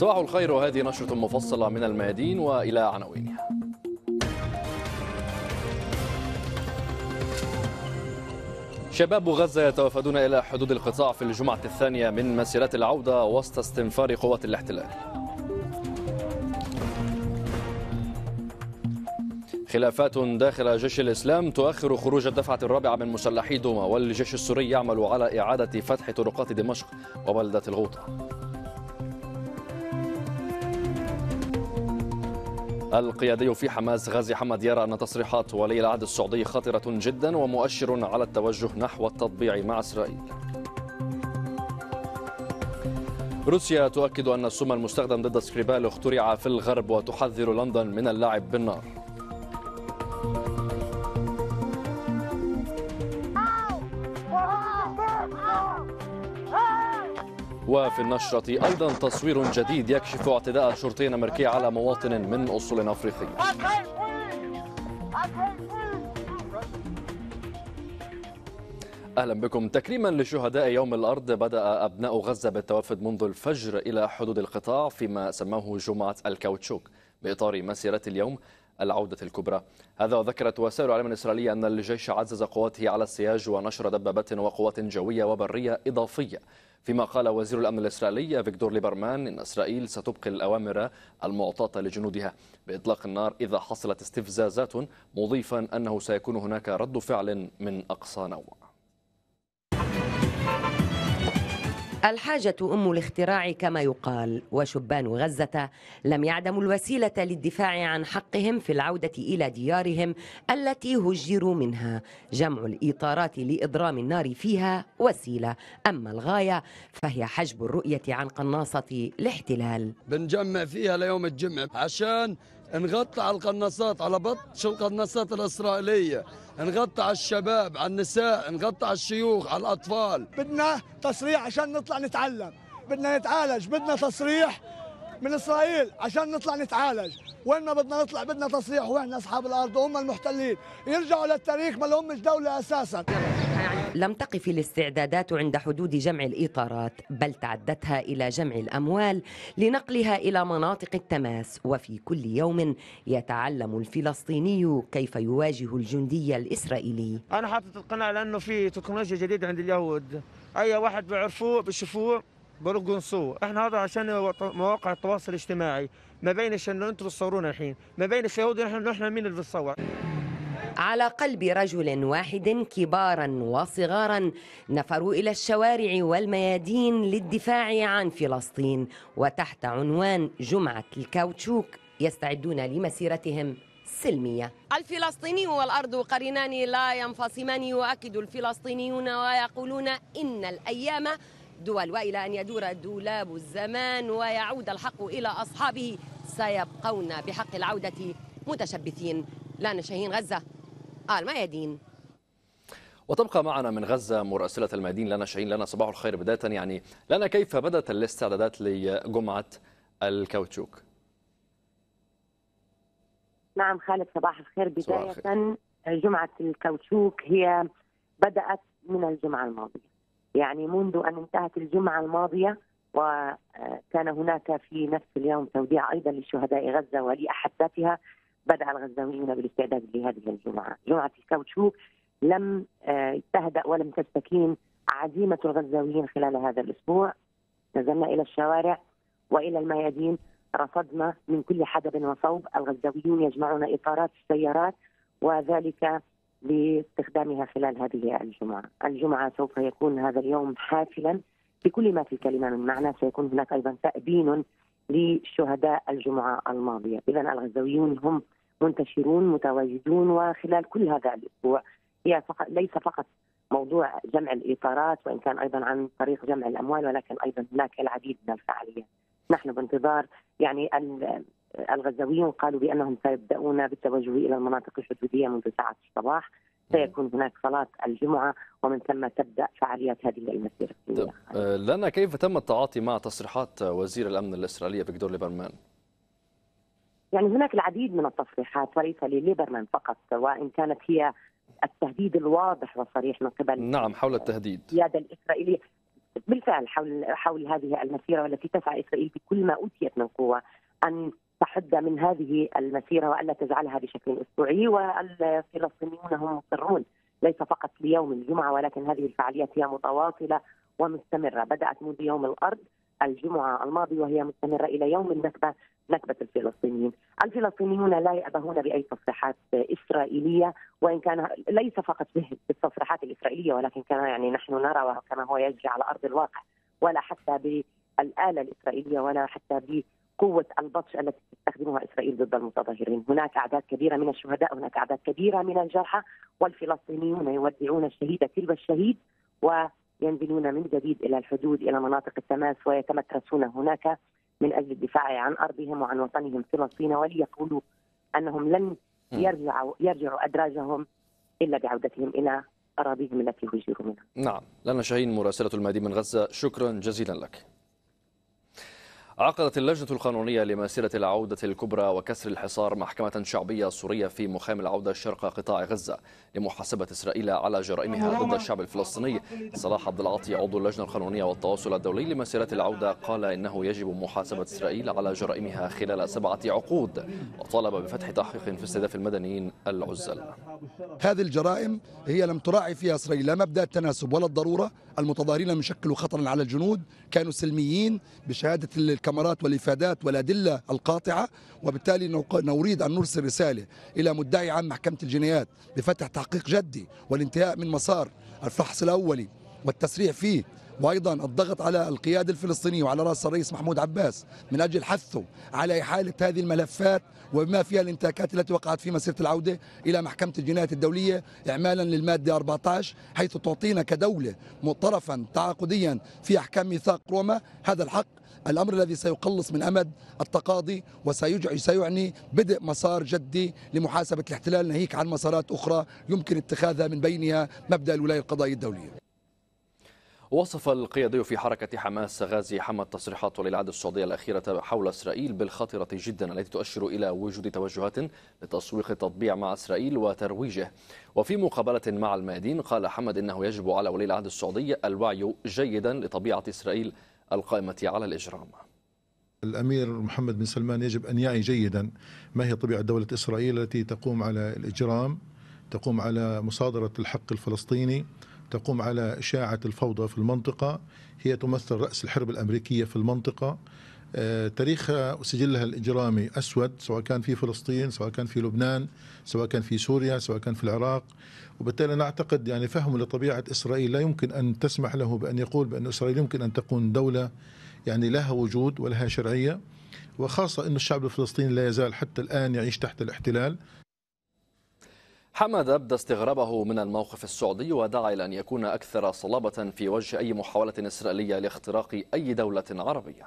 صباح الخير وهذه نشرة مفصلة من الميادين وإلى عناوينها شباب غزة يتوافدون إلى حدود القطاع في الجمعة الثانية من مسيرات العودة وسط استنفار قوات الاحتلال خلافات داخل جيش الإسلام تؤخر خروج الدفعة الرابعة من مسلحي دوما والجيش السوري يعمل على إعادة فتح طرقات دمشق وبلدة الغوطة القيادي في حماس غازي حمد يرى أن تصريحات ولي العهد السعودي خطرة جدا ومؤشر على التوجه نحو التطبيع مع إسرائيل روسيا تؤكد أن السم المستخدم ضد سكريبال اخترع في الغرب وتحذر لندن من اللعب بالنار وفي النشرة أيضا تصوير جديد يكشف اعتداء شرطي أمريكي على مواطن من أصول أفريقية اهلا بكم تكريما لشهداء يوم الارض بدا ابناء غزه بالتوافد منذ الفجر الى حدود القطاع فيما سموه جمعه الكاوتشوك باطار مسيره اليوم العودة الكبرى هذا وذكرت وسائل الإعلام الإسرائيلية أن الجيش عزز قواته على السياج ونشر دبابات وقوات جوية وبرية إضافية فيما قال وزير الأمن الإسرائيلي فيكتور ليبرمان إن إسرائيل ستبقي الأوامر المعطاة لجنودها بإطلاق النار إذا حصلت استفزازات مضيفا أنه سيكون هناك رد فعل من أقصى نوع الحاجة أم الاختراع كما يقال وشبان غزة لم يعدموا الوسيلة للدفاع عن حقهم في العودة إلى ديارهم التي هجروا منها جمع الإطارات لإضرام النار فيها وسيلة أما الغاية فهي حجب الرؤية عن قناصة الاحتلال بنجمع فيها ليوم الجمعة عشان نغطي على القناصات على بطش القناصات الإسرائيلية نغطي على الشباب على النساء نغطي على الشيوخ على الأطفال بدنا تصريح عشان نطلع نتعلم بدنا نتعالج بدنا تصريح من اسرائيل عشان نطلع نتعالج وين ما بدنا نطلع بدنا تصريح واحنا اصحاب الارض وهم المحتلين يرجعوا للتاريخ ما مش دوله اساسا لم تقف الاستعدادات عند حدود جمع الاطارات بل تعدتها الى جمع الاموال لنقلها الى مناطق التماس وفي كل يوم يتعلم الفلسطيني كيف يواجه الجندي الاسرائيلي انا حاطط القناع لانه في تكنولوجيا جديده عند اليهود اي واحد بيعرفوه بيشوفوه بالقنصوة احنا هذا عشان مواقع التواصل الاجتماعي ما بينش انه انتم تصورونا الحين ما بينش يهودي نحن احنا مين اللي بتصور على قلب رجل واحد كبارا وصغارا نفروا الى الشوارع والميادين للدفاع عن فلسطين وتحت عنوان جمعه الكاوتشوك يستعدون لمسيرتهم السلمية الفلسطيني والأرض قرينان لا ينفصمان يؤكد الفلسطينيون ويقولون إن الأيام الدول والى ان يدور دولاب الزمان ويعود الحق الى اصحابه سيبقون بحق العوده متشبثين لنا شاهين غزه ال ميادين وتبقى معنا من غزة مراسلة الميادين لنا شاهين لنا صباح الخير بداية يعني لنا كيف بدأت الاستعدادات لجمعة الكاوتشوك نعم خالد صباح الخير بداية صباح الخير. جمعة الكاوتشوك هي بدأت من الجمعة الماضية يعني منذ أن انتهت الجمعة الماضية وكان هناك في نفس اليوم توديع أيضا لشهداء غزة ولأحبتها بدأ الغزاويون بالاستعداد لهذه الجمعة جمعة الكاوتشوك لم آه، تهدأ ولم تستكين عزيمة الغزاويين خلال هذا الأسبوع نزلنا إلى الشوارع وإلى الميادين رصدنا من كل حدب وصوب الغزاويون يجمعون إطارات السيارات وذلك لاستخدامها خلال هذه الجمعة الجمعة سوف يكون هذا اليوم حافلا بكل ما في الكلمة من معنى سيكون هناك أيضا تأبين لشهداء الجمعة الماضية إذا الغزويون هم منتشرون متواجدون وخلال كل هذا الأسبوع هي فقط ليس فقط موضوع جمع الإطارات وإن كان أيضا عن طريق جمع الأموال ولكن أيضا هناك العديد من الفعاليات نحن بانتظار يعني الغزاويون قالوا بأنهم سيبدأون بالتوجه إلى المناطق الحدودية منذ ساعة الصباح سيكون هناك صلاة الجمعة ومن ثم تبدأ فعاليات هذه المسيرة طيب، آه، لنا كيف تم التعاطي مع تصريحات وزير الأمن الإسرائيلية فيكتور ليبرمان؟ يعني هناك العديد من التصريحات وليس لليبرمان فقط وإن كانت هي التهديد الواضح والصريح من قبل نعم حول التهديد القيادة الإسرائيلية بالفعل حول حول هذه المسيرة والتي تسعى إسرائيل بكل ما أوتيت من قوة أن تحد من هذه المسيره والا تجعلها بشكل اسبوعي والفلسطينيون هم مضطرون ليس فقط ليوم الجمعه ولكن هذه الفعاليات هي متواصله ومستمره بدات منذ يوم الارض الجمعه الماضي وهي مستمره الى يوم النكبه نكبه الفلسطينيين. الفلسطينيون لا يأبهون باي تصريحات اسرائيليه وان كان ليس فقط بالتصريحات الاسرائيليه ولكن كما يعني نحن نرى وكما هو يجري على ارض الواقع ولا حتى بالاله الاسرائيليه ولا حتى ب قوة البطش التي تستخدمها إسرائيل ضد المتظاهرين هناك أعداد كبيرة من الشهداء هناك أعداد كبيرة من الجرحى والفلسطينيون يودعون الشهيد تلو الشهيد وينزلون من جديد إلى الحدود إلى مناطق التماس ويتمترسون هناك من أجل الدفاع عن أرضهم وعن وطنهم فلسطين وليقولوا أنهم لن يرجعوا, يرجعوا أدراجهم إلا بعودتهم إلى أراضيهم التي هجروا منها نعم لنا شاهين مراسلة المهدي من غزة شكرا جزيلا لك عقدت اللجنة القانونية لمسيرة العودة الكبرى وكسر الحصار محكمة شعبية سورية في مخيم العودة شرق قطاع غزة لمحاسبة إسرائيل على جرائمها ضد الشعب الفلسطيني صلاح عبد العاطي عضو اللجنة القانونية والتواصل الدولي لمسيرة العودة قال إنه يجب محاسبة إسرائيل على جرائمها خلال سبعة عقود وطالب بفتح تحقيق في استهداف المدنيين العزل هذه الجرائم هي لم تراعي فيها إسرائيل لا مبدأ التناسب ولا الضرورة المتظاهرين لم يشكلوا خطرا على الجنود كانوا سلميين بشهادة الكوارث الكاميرات والافادات والادله القاطعه وبالتالي نريد ان نرسل رساله الى مدعي عام محكمه الجنايات بفتح تحقيق جدي والانتهاء من مسار الفحص الاولي والتسريع فيه وايضا الضغط على القياده الفلسطينيه وعلى راس الرئيس محمود عباس من اجل حثه على احاله هذه الملفات وما فيها الانتهاكات التي وقعت في مسيره العوده الى محكمه الجنايات الدوليه اعمالا للماده 14 حيث تعطينا كدوله طرفا تعاقديا في احكام ميثاق روما هذا الحق الأمر الذي سيقلص من أمد التقاضي وسيعني بدء مسار جدي لمحاسبة الاحتلال ناهيك عن مسارات أخرى يمكن اتخاذها من بينها مبدأ الولاية القضائية الدولية وصف القيادي في حركة حماس غازي حمد ولي العهد السعودية الأخيرة حول إسرائيل بالخطرة جدا التي تؤشر إلى وجود توجهات لتسويق التطبيع مع إسرائيل وترويجه وفي مقابلة مع الميادين قال حمد إنه يجب على ولي العهد السعودي الوعي جيدا لطبيعة إسرائيل القائمة على الإجرام الأمير محمد بن سلمان يجب أن يعي جيدا ما هي طبيعة دولة إسرائيل التي تقوم على الإجرام تقوم على مصادرة الحق الفلسطيني تقوم على إشاعة الفوضى في المنطقة هي تمثل رأس الحرب الأمريكية في المنطقة آه، تاريخها وسجلها الإجرامي أسود سواء كان في فلسطين سواء كان في لبنان سواء كان في سوريا سواء كان في العراق وبالتالي أنا أعتقد يعني فهمه لطبيعة إسرائيل لا يمكن أن تسمح له بأن يقول بأن إسرائيل يمكن أن تكون دولة يعني لها وجود ولها شرعية وخاصة أن الشعب الفلسطيني لا يزال حتى الآن يعيش تحت الاحتلال حمد أبدى استغرابه من الموقف السعودي ودعا إلى أن يكون أكثر صلابة في وجه أي محاولة إسرائيلية لاختراق أي دولة عربية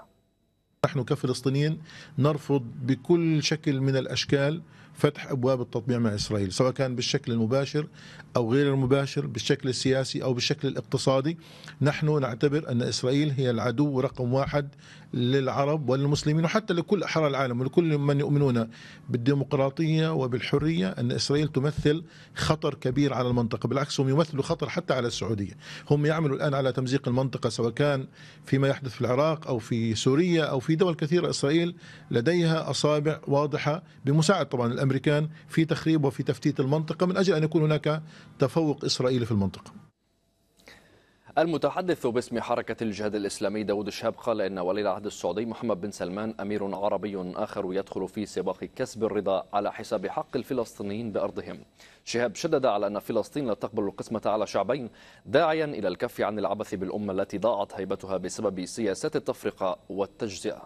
نحن كفلسطينيين نرفض بكل شكل من الاشكال فتح ابواب التطبيع مع اسرائيل، سواء كان بالشكل المباشر او غير المباشر، بالشكل السياسي او بالشكل الاقتصادي، نحن نعتبر ان اسرائيل هي العدو رقم واحد للعرب وللمسلمين وحتى لكل أحرار العالم ولكل من يؤمنون بالديمقراطية وبالحرية أن إسرائيل تمثل خطر كبير على المنطقة بالعكس هم يمثلوا خطر حتى على السعودية هم يعملوا الآن على تمزيق المنطقة سواء كان فيما يحدث في العراق أو في سوريا أو في دول كثيرة إسرائيل لديها أصابع واضحة بمساعدة طبعا الأمريكان في تخريب وفي تفتيت المنطقة من أجل أن يكون هناك تفوق إسرائيلي في المنطقة المتحدث باسم حركة الجهاد الإسلامي داود الشهاب قال إن ولي العهد السعودي محمد بن سلمان أمير عربي آخر يدخل في سباق كسب الرضا على حساب حق الفلسطينيين بأرضهم شهاب شدد على أن فلسطين لا تقبل القسمة على شعبين داعيا إلى الكف عن العبث بالأمة التي ضاعت هيبتها بسبب سياسات التفرقة والتجزئة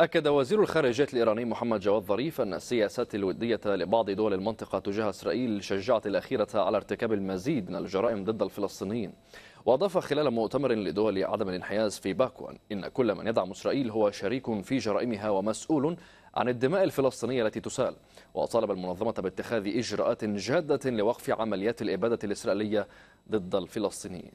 أكد وزير الخارجية الإيراني محمد جواد ظريف أن السياسات الودية لبعض دول المنطقة تجاه إسرائيل شجعت الأخيرة على ارتكاب المزيد من الجرائم ضد الفلسطينيين وأضاف خلال مؤتمر لدول عدم الانحياز في باكو إن كل من يدعم إسرائيل هو شريك في جرائمها ومسؤول عن الدماء الفلسطينية التي تسال وطالب المنظمة باتخاذ إجراءات جادة لوقف عمليات الإبادة الإسرائيلية ضد الفلسطينيين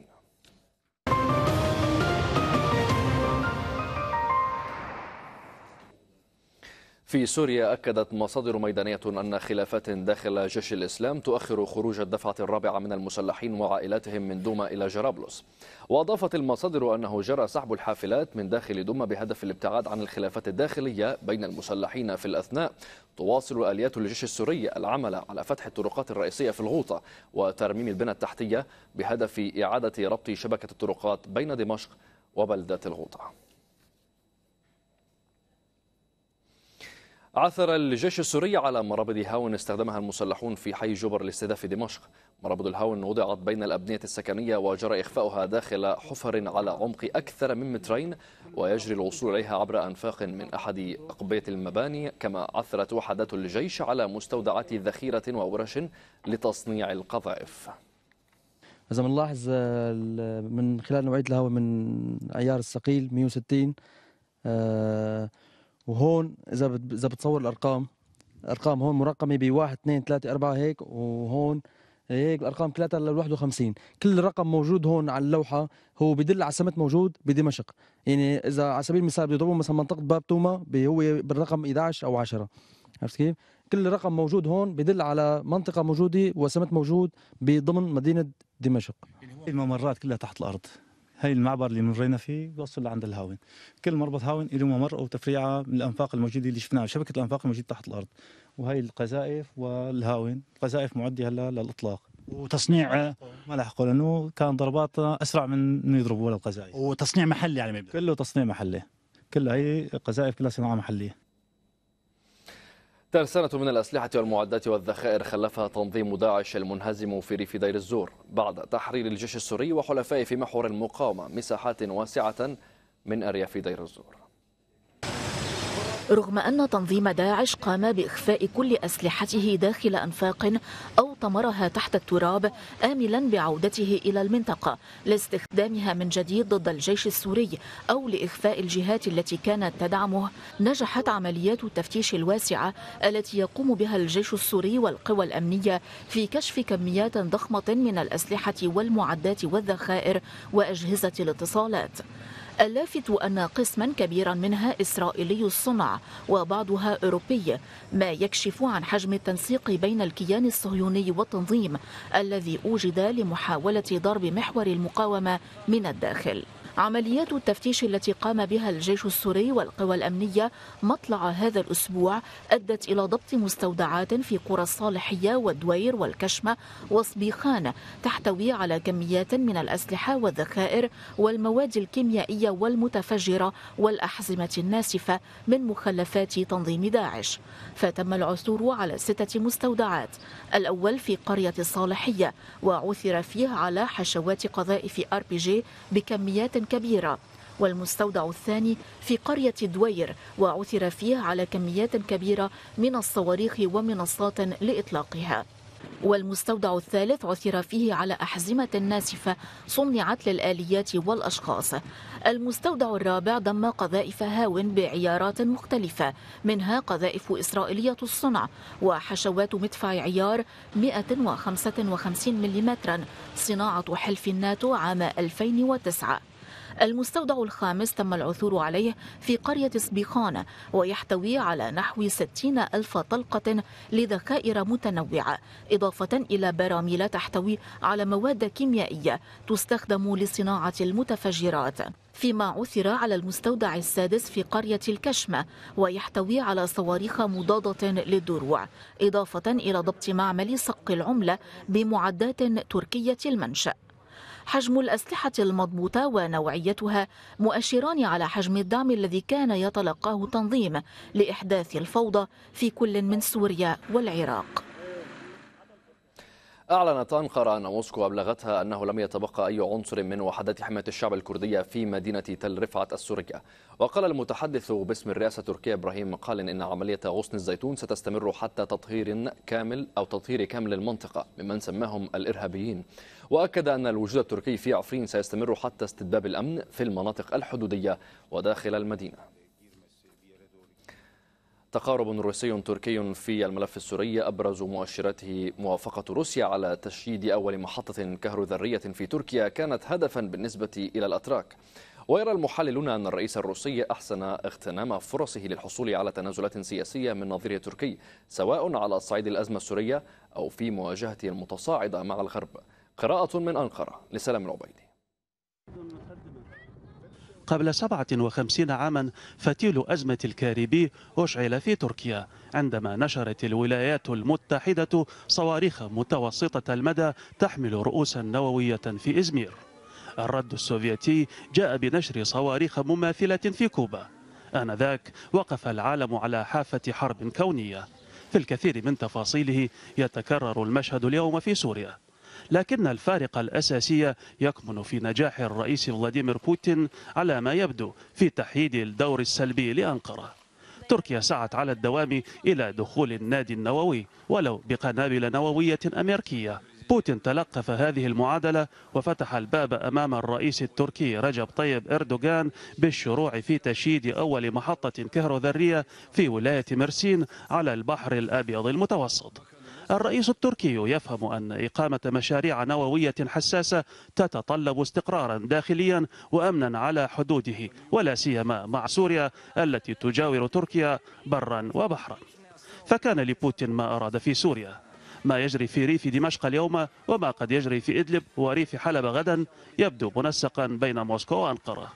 في سوريا أكدت مصادر ميدانية أن خلافات داخل جيش الإسلام تؤخر خروج الدفعة الرابعة من المسلحين وعائلاتهم من دوما إلى جرابلس وأضافت المصادر أنه جرى سحب الحافلات من داخل دوما بهدف الابتعاد عن الخلافات الداخلية بين المسلحين في الأثناء تواصل آليات الجيش السوري العمل على فتح الطرقات الرئيسية في الغوطة وترميم البنى التحتية بهدف إعادة ربط شبكة الطرقات بين دمشق وبلدة الغوطة عثر الجيش السوري على مرابض هاون استخدمها المسلحون في حي جبر لاستهداف دمشق مرابض الهاون وضعت بين الأبنية السكنية وجرى إخفاؤها داخل حفر على عمق أكثر من مترين ويجري الوصول إليها عبر أنفاق من أحد أقبية المباني كما عثرت وحدات الجيش على مستودعات ذخيرة وورش لتصنيع القذائف إذا بنلاحظ من خلال نوعية الهواء من عيار الثقيل 160 آه وهون اذا اذا بتصور الارقام ارقام هون مرقمه ب 1 2 3 4 هيك وهون هيك الارقام 3 لل 51 كل رقم موجود هون على اللوحه هو بدل على سمت موجود بدمشق يعني اذا على سبيل المثال بده يضربوا مثلا منطقه باب توما هو بالرقم 11 او 10 عرفت كيف؟ كل رقم موجود هون بدل على منطقه موجوده وسمت موجود بضمن مدينه دمشق يعني هو الممرات كلها تحت الارض هي المعبر اللي مرينا فيه بيوصل لعند الهاون كل مربط هاون له ممر او تفريعه من الانفاق الموجوده اللي شفناها شبكه الانفاق الموجوده تحت الارض وهي القذائف والهاون القذائف معده هلا للاطلاق وتصنيع ما لحقوا لانه كان ضرباتنا اسرع من انه يضربوا ولا القذائف وتصنيع محلي على يعني مبدا كله تصنيع محلي كلها هي قذائف كلها صناعه محليه ترسانة من الأسلحة والمعدات والذخائر خلفها تنظيم داعش المنهزم في ريف دير الزور بعد تحرير الجيش السوري وحلفائه في محور المقاومة مساحات واسعة من أرياف دير الزور رغم أن تنظيم داعش قام بإخفاء كل أسلحته داخل أنفاق أو طمرها تحت التراب آملا بعودته إلى المنطقة لاستخدامها من جديد ضد الجيش السوري أو لإخفاء الجهات التي كانت تدعمه نجحت عمليات التفتيش الواسعة التي يقوم بها الجيش السوري والقوى الأمنية في كشف كميات ضخمة من الأسلحة والمعدات والذخائر وأجهزة الاتصالات اللافت أن قسما كبيرا منها إسرائيلي الصنع وبعضها أوروبي ما يكشف عن حجم التنسيق بين الكيان الصهيوني والتنظيم الذي أوجد لمحاولة ضرب محور المقاومة من الداخل عمليات التفتيش التي قام بها الجيش السوري والقوى الأمنية مطلع هذا الأسبوع أدت إلى ضبط مستودعات في قرى الصالحية والدوير والكشمة وصبيخان تحتوي على كميات من الأسلحة والذخائر والمواد الكيميائية والمتفجرة والأحزمة الناسفة من مخلفات تنظيم داعش فتم العثور على ستة مستودعات الأول في قرية الصالحية وعثر فيه على حشوات قذائف أر بي جي بكميات كبيرة والمستودع الثاني في قرية دوير وعثر فيه على كميات كبيرة من الصواريخ ومنصات لإطلاقها والمستودع الثالث عثر فيه على أحزمة ناسفة صنعت للآليات والأشخاص المستودع الرابع دم قذائف هاون بعيارات مختلفة منها قذائف إسرائيلية الصنع وحشوات مدفع عيار 155 ملم صناعة حلف الناتو عام 2009 المستودع الخامس تم العثور عليه في قرية سبيخان ويحتوي على نحو 60 ألف طلقة لذخائر متنوعة إضافة إلى براميل تحتوي على مواد كيميائية تستخدم لصناعة المتفجرات فيما عثر على المستودع السادس في قرية الكشمة ويحتوي على صواريخ مضادة للدروع إضافة إلى ضبط معمل سق العملة بمعدات تركية المنشأ حجم الأسلحة المضبوطة ونوعيتها مؤشران على حجم الدعم الذي كان يتلقاه التنظيم لإحداث الفوضى في كل من سوريا والعراق أعلنت أنقرة أن موسكو أبلغتها أنه لم يتبقى أي عنصر من وحدات حماية الشعب الكردية في مدينة تل رفعت السورية وقال المتحدث باسم الرئاسة التركية إبراهيم قال إن عملية غصن الزيتون ستستمر حتى تطهير كامل أو تطهير كامل المنطقة ممن سماهم الإرهابيين وأكد أن الوجود التركي في عفرين سيستمر حتى استتباب الأمن في المناطق الحدودية وداخل المدينة تقارب روسي تركي في الملف السوري أبرز مؤشراته موافقة روسيا على تشييد أول محطة كهروذرية في تركيا كانت هدفا بالنسبة إلى الأتراك ويرى المحللون أن الرئيس الروسي أحسن اغتنام فرصه للحصول على تنازلات سياسية من نظير تركي سواء على صعيد الأزمة السورية أو في مواجهته المتصاعدة مع الغرب قراءة من أنقرة لسلام العبيدي قبل 57 عاما فتيل أزمة الكاريبي أشعل في تركيا عندما نشرت الولايات المتحدة صواريخ متوسطة المدى تحمل رؤوسا نووية في إزمير الرد السوفيتي جاء بنشر صواريخ مماثلة في كوبا آنذاك وقف العالم على حافة حرب كونية في الكثير من تفاصيله يتكرر المشهد اليوم في سوريا لكن الفارق الأساسي يكمن في نجاح الرئيس فلاديمير بوتين على ما يبدو في تحييد الدور السلبي لأنقرة تركيا سعت على الدوام إلى دخول النادي النووي ولو بقنابل نووية أمريكية بوتين تلقف هذه المعادلة وفتح الباب أمام الرئيس التركي رجب طيب إردوغان بالشروع في تشييد أول محطة كهروذرية في ولاية مرسين على البحر الأبيض المتوسط الرئيس التركي يفهم أن إقامة مشاريع نووية حساسة تتطلب استقرارا داخليا وأمنا على حدوده ولا سيما مع سوريا التي تجاور تركيا برا وبحرا فكان لبوتين ما أراد في سوريا ما يجري في ريف دمشق اليوم وما قد يجري في إدلب وريف حلب غدا يبدو منسقا بين موسكو وأنقرة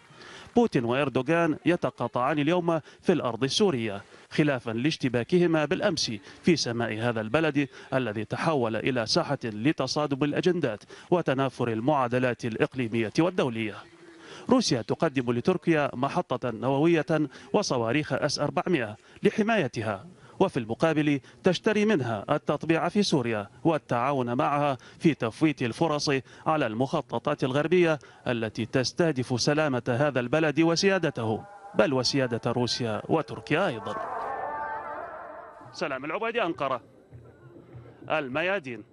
بوتين وإردوغان يتقاطعان اليوم في الأرض السورية خلافا لاشتباكهما بالأمس في سماء هذا البلد الذي تحول إلى ساحة لتصادم الأجندات وتنافر المعادلات الإقليمية والدولية روسيا تقدم لتركيا محطة نووية وصواريخ أس 400 لحمايتها وفي المقابل تشتري منها التطبيع في سوريا والتعاون معها في تفويت الفرص على المخططات الغربية التي تستهدف سلامة هذا البلد وسيادته بل وسيادة روسيا وتركيا أيضاً سلام العبيدي أنقرة الميادين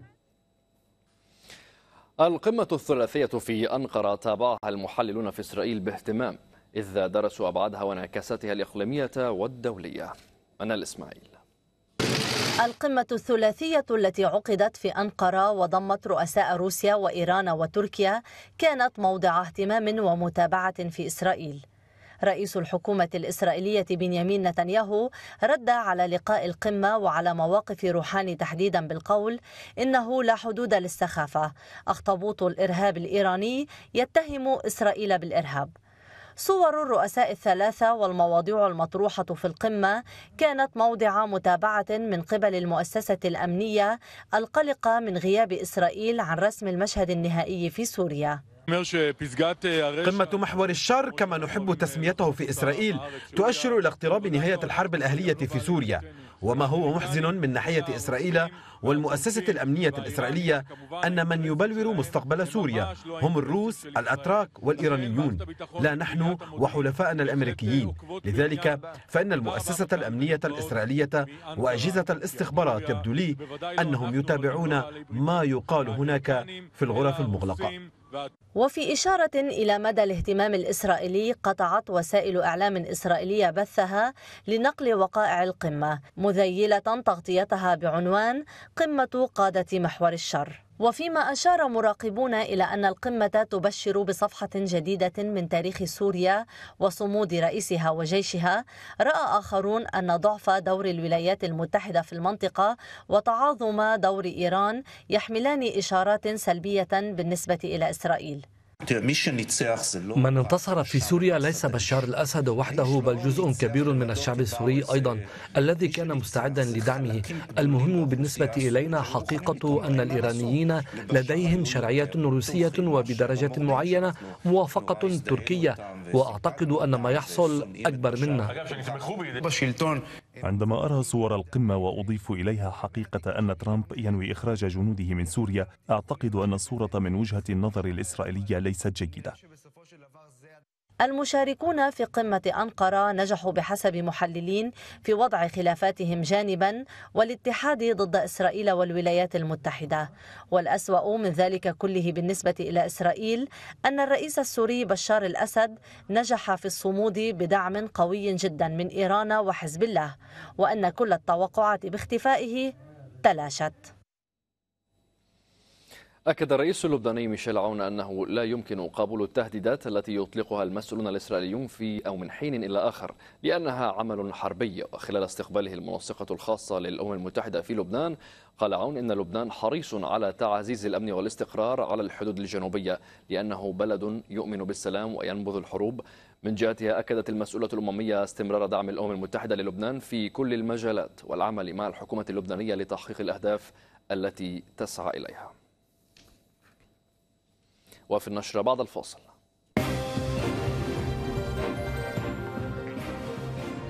القمة الثلاثية في أنقرة تابعها المحللون في إسرائيل باهتمام إذ درسوا أبعادها وانعكاساتها الإقليمية والدولية أنا الإسماعيل القمة الثلاثية التي عقدت في أنقرة وضمت رؤساء روسيا وإيران وتركيا كانت موضع اهتمام ومتابعة في إسرائيل رئيس الحكومة الإسرائيلية بنيامين نتنياهو رد على لقاء القمة وعلى مواقف روحاني تحديدا بالقول إنه لا حدود للسخافة أخطبوط الإرهاب الإيراني يتهم إسرائيل بالإرهاب صور الرؤساء الثلاثة والمواضيع المطروحة في القمة كانت موضع متابعة من قبل المؤسسة الأمنية القلقة من غياب إسرائيل عن رسم المشهد النهائي في سوريا. آه، قمة محور الشر كما نحب تسميته في إسرائيل تؤشر إلى اقتراب نهاية الحرب الأهلية في سوريا وما هو محزن من ناحية إسرائيل والمؤسسة الأمنية الإسرائيلية أن من يبلور مستقبل سوريا هم الروس الأتراك والإيرانيون لا نحن وحلفائنا الأمريكيين لذلك فإن المؤسسة الأمنية الإسرائيلية وأجهزة الاستخبارات يبدو لي أنهم يتابعون ما يقال هناك في الغرف المغلقة وفي إشارة إلى مدى الاهتمام الإسرائيلي قطعت وسائل إعلام إسرائيلية بثها لنقل وقائع القمة مذيلة تغطيتها بعنوان قمة قادة محور الشر وفيما أشار مراقبون إلى أن القمة تبشر بصفحة جديدة من تاريخ سوريا وصمود رئيسها وجيشها، رأى آخرون أن ضعف دور الولايات المتحدة في المنطقة وتعاظم دور إيران يحملان إشارات سلبية بالنسبة إلى إسرائيل. من انتصر في سوريا ليس بشار الأسد وحده بل جزء كبير من الشعب السوري أيضا الذي كان مستعدا لدعمه المهم بالنسبة إلينا حقيقة أن الإيرانيين لديهم شرعية روسية وبدرجة معينة موافقة تركية وأعتقد أن ما يحصل أكبر منا عندما أرى صور القمة وأضيف إليها حقيقة أن ترامب ينوي إخراج جنوده من سوريا أعتقد أن الصورة من وجهة النظر الإسرائيلية ليست جيدة المشاركون في قمة أنقرة نجحوا بحسب محللين في وضع خلافاتهم جانبا والاتحاد ضد إسرائيل والولايات المتحدة والأسوأ من ذلك كله بالنسبة إلى إسرائيل أن الرئيس السوري بشار الأسد نجح في الصمود بدعم قوي جدا من إيران وحزب الله وأن كل التوقعات باختفائه تلاشت أكد الرئيس اللبناني ميشيل عون أنه لا يمكن قبول التهديدات التي يطلقها المسؤولون الإسرائيليون في أو من حين إلى آخر لأنها عمل حربي وخلال استقباله المنسقة الخاصة للأمم المتحدة في لبنان قال عون إن لبنان حريص على تعزيز الأمن والاستقرار على الحدود الجنوبية لأنه بلد يؤمن بالسلام وينبذ الحروب من جهتها أكدت المسؤولة الأممية استمرار دعم الأمم المتحدة للبنان في كل المجالات والعمل مع الحكومة اللبنانية لتحقيق الأهداف التي تسعى إليها وفي النشرة بعد الفاصل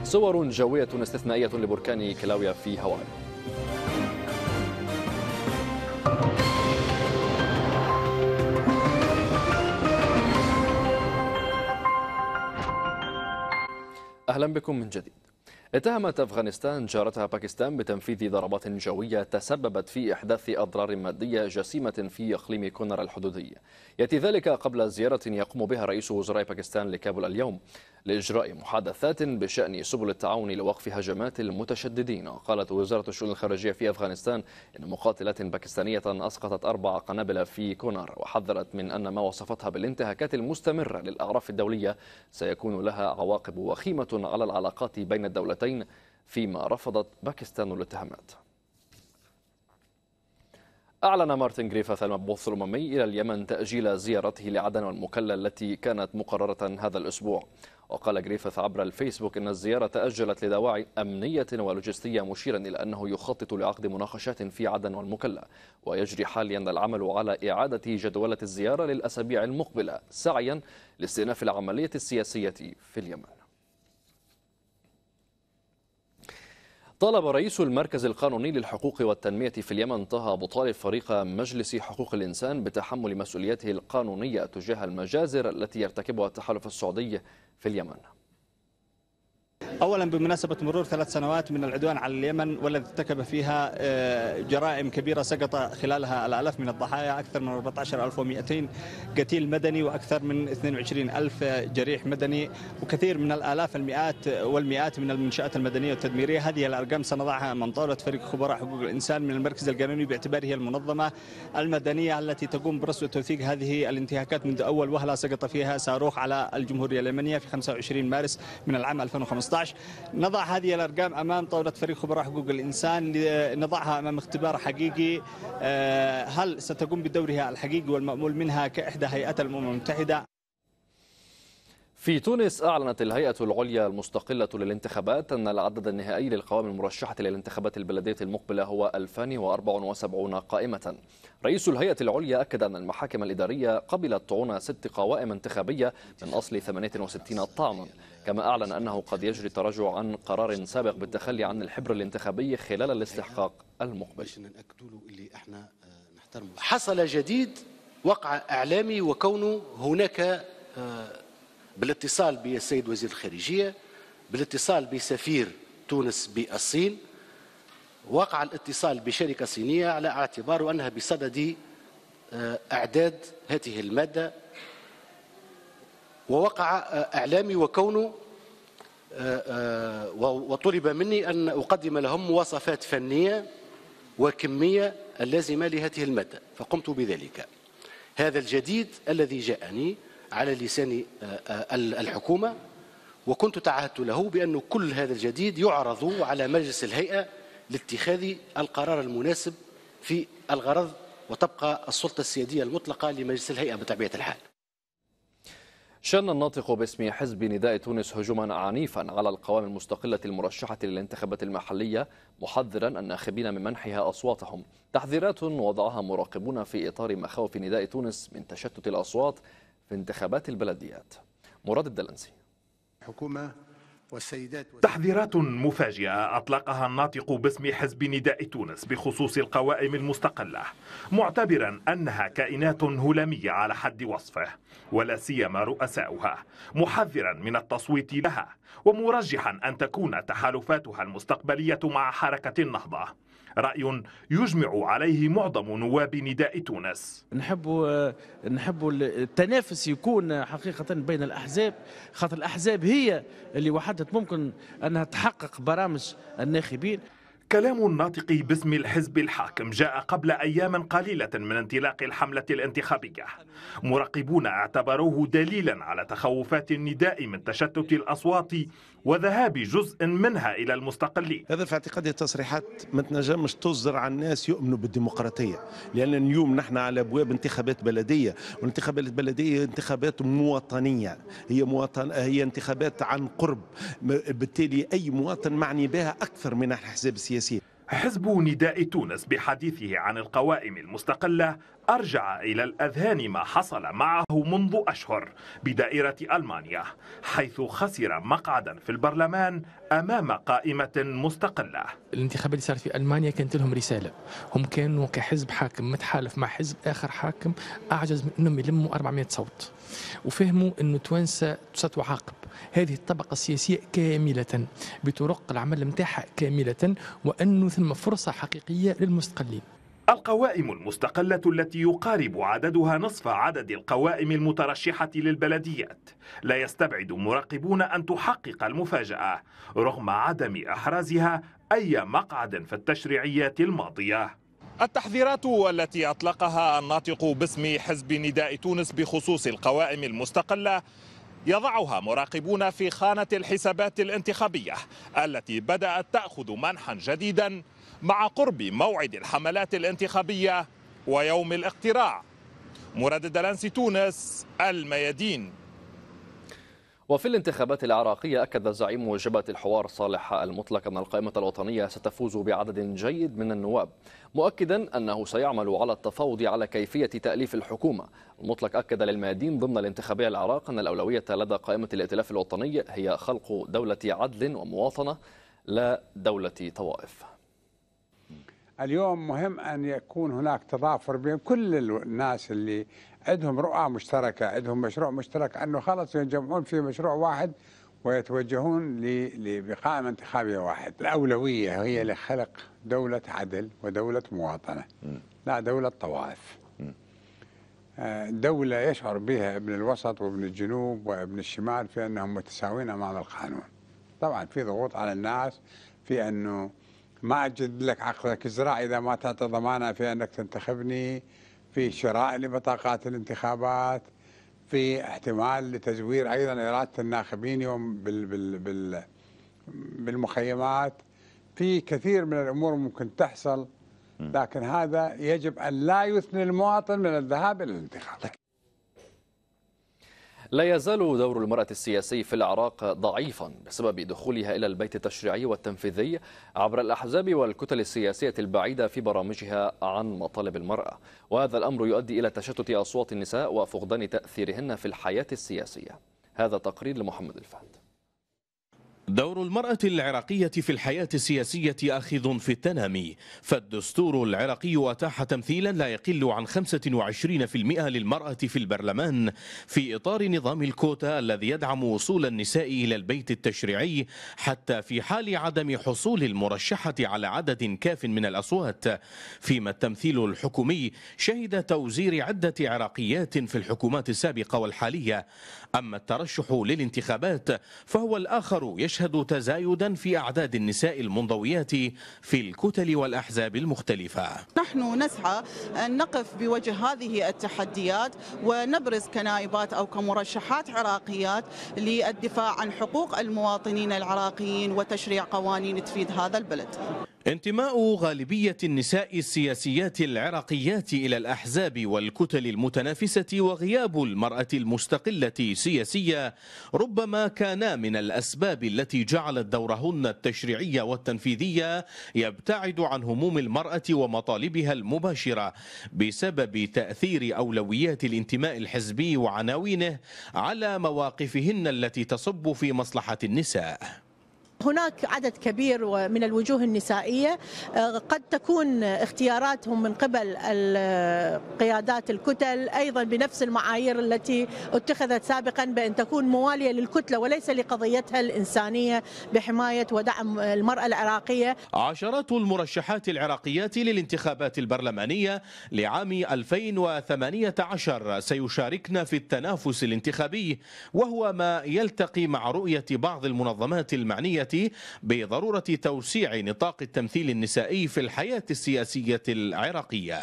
صور جوية استثنائية لبركان كلاويا في هاواي أهلا بكم من جديد اتهمت أفغانستان جارتها باكستان بتنفيذ ضربات جوية تسببت في إحداث أضرار مادية جسيمة في إقليم كونر الحدودي يأتي ذلك قبل زيارة يقوم بها رئيس وزراء باكستان لكابول اليوم لإجراء محادثات بشأن سبل التعاون لوقف هجمات المتشددين قالت وزارة الشؤون الخارجية في أفغانستان إن مقاتلات باكستانية أسقطت أربع قنابل في كونر وحذرت من أن ما وصفتها بالانتهاكات المستمرة للأعراف الدولية سيكون لها عواقب وخيمة على العلاقات بين الدولتين الدولتين فيما رفضت باكستان الاتهامات أعلن مارتن جريفيث المبعوث الأممي إلى اليمن تأجيل زيارته لعدن والمكلا التي كانت مقررة هذا الأسبوع وقال جريفيث عبر الفيسبوك إن الزيارة تأجلت لدواعي أمنية ولوجستية مشيرا إلى أنه يخطط لعقد مناقشات في عدن والمكلا ويجري حاليا العمل على إعادة جدولة الزيارة للأسابيع المقبلة سعيا لاستئناف العملية السياسية في اليمن طلب رئيس المركز القانوني للحقوق والتنمية في اليمن طه أبو طالب فريق مجلس حقوق الإنسان بتحمل مسؤوليته القانونية تجاه المجازر التي يرتكبها التحالف السعودي في اليمن أولا بمناسبة مرور ثلاث سنوات من العدوان على اليمن والذي ارتكب فيها آه، جرائم كبيرة سقط خلالها الآلاف من الضحايا أكثر من 14200 قتيل مدني وأكثر من 22000 جريح مدني وكثير من الآلاف المئات والمئات من المنشآت المدنية والتدميرية هذه الأرقام سنضعها من طاولة فريق خبراء حقوق الإنسان من المركز القانوني باعتباره المنظمة المدنية التي تقوم برصد وتوثيق هذه الانتهاكات منذ أول وهلة سقط فيها صاروخ على الجمهورية اليمنية في 25 مارس من العام 2015 2015 نضع هذه الارقام امام طاوله فريق خبراء حقوق الانسان نضعها امام اختبار حقيقي آه، هل ستقوم بدورها الحقيقي والمامول منها كاحدى هيئات الامم المتحده في تونس أعلنت الهيئة العليا المستقلة للانتخابات أن العدد النهائي للقوائم المرشحة للانتخابات البلدية المقبلة هو 2074 قائمة. رئيس الهيئة العليا أكد أن المحاكم الإدارية قبلت طعون ست قوائم انتخابية من أصل 68 طعنا كما أعلن أنه قد يجري تراجع عن قرار سابق بالتخلي عن الحبر الانتخابي خلال الاستحقاق المقبل آه، حصل جديد وقع إعلامي وكونه هناك آه، بالاتصال بالسيد وزير الخارجية بالاتصال بسفير تونس بالصين وقع الاتصال بشركة صينية على اعتبار أنها بصدد آه، إعداد هذه المادة ووقع آه، إعلامي وكونه آه، آه، وطلب مني أن أقدم لهم مواصفات فنية وكمية اللازمة لهذه المادة فقمت بذلك هذا الجديد الذي جاءني على لسان الحكومة وكنت تعهدت له بأن كل هذا الجديد يعرض على مجلس الهيئة لاتخاذ القرار المناسب في الغرض وتبقى السلطة السيادية المطلقة لمجلس الهيئة بطبيعة الحال شن الناطق باسم حزب نداء تونس هجوما عنيفا على القوام المستقلة المرشحة للانتخابات المحلية محذرا الناخبين من منحها أصواتهم تحذيرات وضعها مراقبون في إطار مخاوف نداء تونس من تشتت الأصوات في انتخابات البلديات مراد الدلنسي حكومة تحذيرات مفاجئة أطلقها الناطق باسم حزب نداء تونس بخصوص القوائم المستقلة معتبرا أنها كائنات هلامية على حد وصفه ولا سيما رؤساؤها محذرا من التصويت لها ومرجحا أن تكون تحالفاتها المستقبلية مع حركة النهضة رأي يجمع عليه معظم نواب نداء تونس نحب نحب التنافس يكون حقيقة بين الأحزاب خاطر الأحزاب هي اللي وحدت ممكن أنها تحقق برامج الناخبين كلام الناطق باسم الحزب الحاكم جاء قبل أيام قليلة من انطلاق الحملة الانتخابية مراقبون اعتبروه دليلا على تخوفات النداء من تشتت الأصوات وذهاب جزء منها إلى المستقلين هذا في اعتقادي تصريحات ما تنجمش تصدر على الناس يؤمنوا بالديمقراطية لأن اليوم نحن على أبواب انتخابات بلدية والانتخابات البلدية انتخابات مواطنية هي مواطن هي انتخابات عن قرب بالتالي أي مواطن معني بها أكثر من الاحزاب السياسيه. حزب نداء تونس بحديثه عن القوائم المستقلة أرجع إلى الأذهان ما حصل معه منذ أشهر بدائرة ألمانيا حيث خسر مقعدا في البرلمان أمام قائمة مستقلة الانتخابات اللي صارت في ألمانيا كانت لهم رسالة هم كانوا كحزب حاكم متحالف مع حزب آخر حاكم أعجز من أنهم يلموا 400 صوت وفهموا أن توانسة ستعاقب هذه الطبقة السياسية كاملة بطرق العمل نتاعها كاملة وأنه ثم فرصة حقيقية للمستقلين القوائم المستقلة التي يقارب عددها نصف عدد القوائم المترشحة للبلديات لا يستبعد مراقبون أن تحقق المفاجأة رغم عدم أحرازها أي مقعد في التشريعيات الماضية التحذيرات التي أطلقها الناطق باسم حزب نداء تونس بخصوص القوائم المستقلة يضعها مراقبون في خانة الحسابات الانتخابية التي بدأت تأخذ منحا جديدا مع قرب موعد الحملات الانتخابية ويوم الاقتراع مراد دلانسي تونس الميادين وفي الانتخابات العراقية أكد زعيم جبهة الحوار صالح المطلق أن القائمة الوطنية ستفوز بعدد جيد من النواب مؤكدا أنه سيعمل على التفاوض على كيفية تأليف الحكومة المطلق أكد للميادين ضمن الانتخابية العراق أن الأولوية لدى قائمة الائتلاف الوطني هي خلق دولة عدل ومواطنة لا دولة طوائف اليوم مهم أن يكون هناك تضافر بين كل الناس اللي عندهم رؤى مشتركة عندهم مشروع مشترك أنه خلص ينجمعون في مشروع واحد ويتوجهون بقائمة انتخابية واحد الأولوية هي لخلق دولة عدل ودولة مواطنة لا دولة طوائف آه، دولة يشعر بها ابن الوسط وابن الجنوب وابن الشمال في أنهم متساوين أمام القانون طبعا في ضغوط على الناس في أنه ما أجد لك عقدك الزراعي إذا ما تعطي ضمانة في أنك تنتخبني في شراء لبطاقات الانتخابات في احتمال لتزوير ايضا اراده الناخبين يوم بال بال بال بالمخيمات في كثير من الامور ممكن تحصل لكن هذا يجب ان لا يثني المواطن من الذهاب الى الانتخابات لا يزال دور المرأة السياسي في العراق ضعيفا بسبب دخولها إلى البيت التشريعي والتنفيذي عبر الأحزاب والكتل السياسية البعيدة في برامجها عن مطالب المرأة وهذا الأمر يؤدي إلى تشتت أصوات النساء وفقدان تأثيرهن في الحياة السياسية هذا تقرير لمحمد الفهد دور المرأة العراقية في الحياة السياسية أخذ في التنامي فالدستور العراقي أتاح تمثيلا لا يقل عن 25% للمرأة في البرلمان في إطار نظام الكوتا الذي يدعم وصول النساء إلى البيت التشريعي حتى في حال عدم حصول المرشحة على عدد كاف من الأصوات فيما التمثيل الحكومي شهد توزير عدة عراقيات في الحكومات السابقة والحالية أما الترشح للانتخابات فهو الآخر يشهد تشهد تزايدا في أعداد النساء المنضويات في الكتل والأحزاب المختلفة نحن نسعى أن نقف بوجه هذه التحديات ونبرز كنائبات أو كمرشحات عراقيات للدفاع عن حقوق المواطنين العراقيين وتشريع قوانين تفيد هذا البلد انتماء غالبية النساء السياسيات العراقيات إلى الأحزاب والكتل المتنافسة وغياب المرأة المستقلة سياسية ربما كانا من الأسباب التي جعلت دورهن التشريعية والتنفيذية يبتعد عن هموم المرأة ومطالبها المباشرة بسبب تأثير أولويات الانتماء الحزبي وعناوينه على مواقفهن التي تصب في مصلحة النساء هناك عدد كبير من الوجوه النسائية آه، قد تكون اختياراتهم من قبل قيادات الكتل أيضا بنفس المعايير التي اتخذت سابقا بأن تكون موالية للكتلة وليس لقضيتها الإنسانية بحماية ودعم المرأة العراقية عشرات المرشحات العراقيات للانتخابات البرلمانية لعام 2018 سيشاركن في التنافس الانتخابي وهو ما يلتقي مع رؤية بعض المنظمات المعنية بضرورة توسيع نطاق التمثيل النسائي في الحياة السياسية العراقية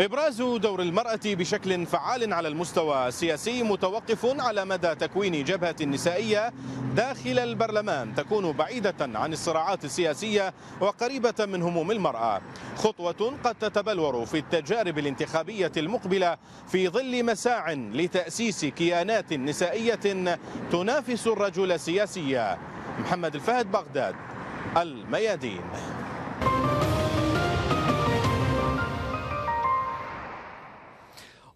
إبراز دور المرأة بشكل فعال على المستوى السياسي متوقف على مدى تكوين جبهة نسائية داخل البرلمان تكون بعيدة عن الصراعات السياسية وقريبة من هموم المرأة خطوة قد تتبلور في التجارب الانتخابية المقبلة في ظل مساع لتأسيس كيانات نسائية تنافس الرجل سياسيا محمد الفهد بغداد الميادين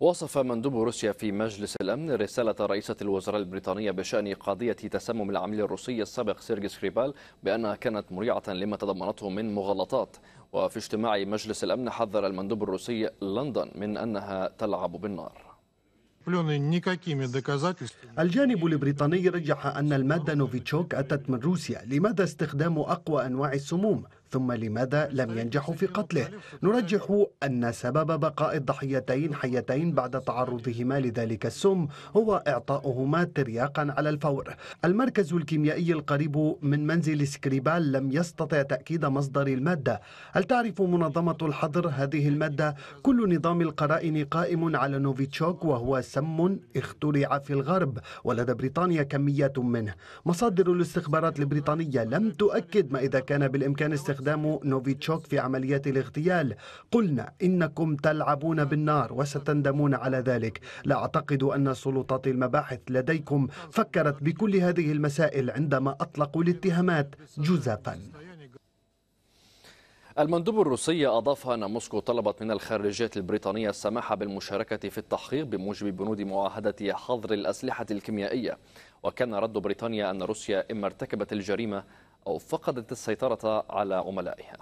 وصف مندوب روسيا في مجلس الأمن رسالة رئيسة الوزراء البريطانية بشأن قضية تسمم العميل الروسي السابق سيرجي سكريبال بأنها كانت مريعة لما تضمنته من مغالطات وفي اجتماع مجلس الأمن حذر المندوب الروسي لندن من أنها تلعب بالنار الجانب البريطاني رجح أن المادة نوفيتشوك أتت من روسيا لماذا استخدام أقوى أنواع السموم ثم لماذا لم ينجحوا في قتله نرجح أن سبب بقاء الضحيتين حيتين بعد تعرضهما لذلك السم هو إعطاؤهما ترياقا على الفور المركز الكيميائي القريب من منزل سكريبال لم يستطع تأكيد مصدر المادة هل تعرف منظمة الحظر هذه المادة كل نظام القرائن قائم على نوفيتشوك وهو سم اخترع في الغرب ولدى بريطانيا كميات منه مصادر الاستخبارات البريطانية لم تؤكد ما إذا كان بالإمكان استخدام استخدام نوفيتشوك في عمليات الاغتيال قلنا إنكم تلعبون بالنار وستندمون على ذلك لا أعتقد أن سلطات المباحث لديكم فكرت بكل هذه المسائل عندما أطلقوا الاتهامات جزافا المندوب الروسي أضاف أن موسكو طلبت من الخارجيات البريطانية السماح بالمشاركة في التحقيق بموجب بنود معاهدة حظر الأسلحة الكيميائية وكان رد بريطانيا أن روسيا إما ارتكبت الجريمة أو فقدت السيطرة على عملائها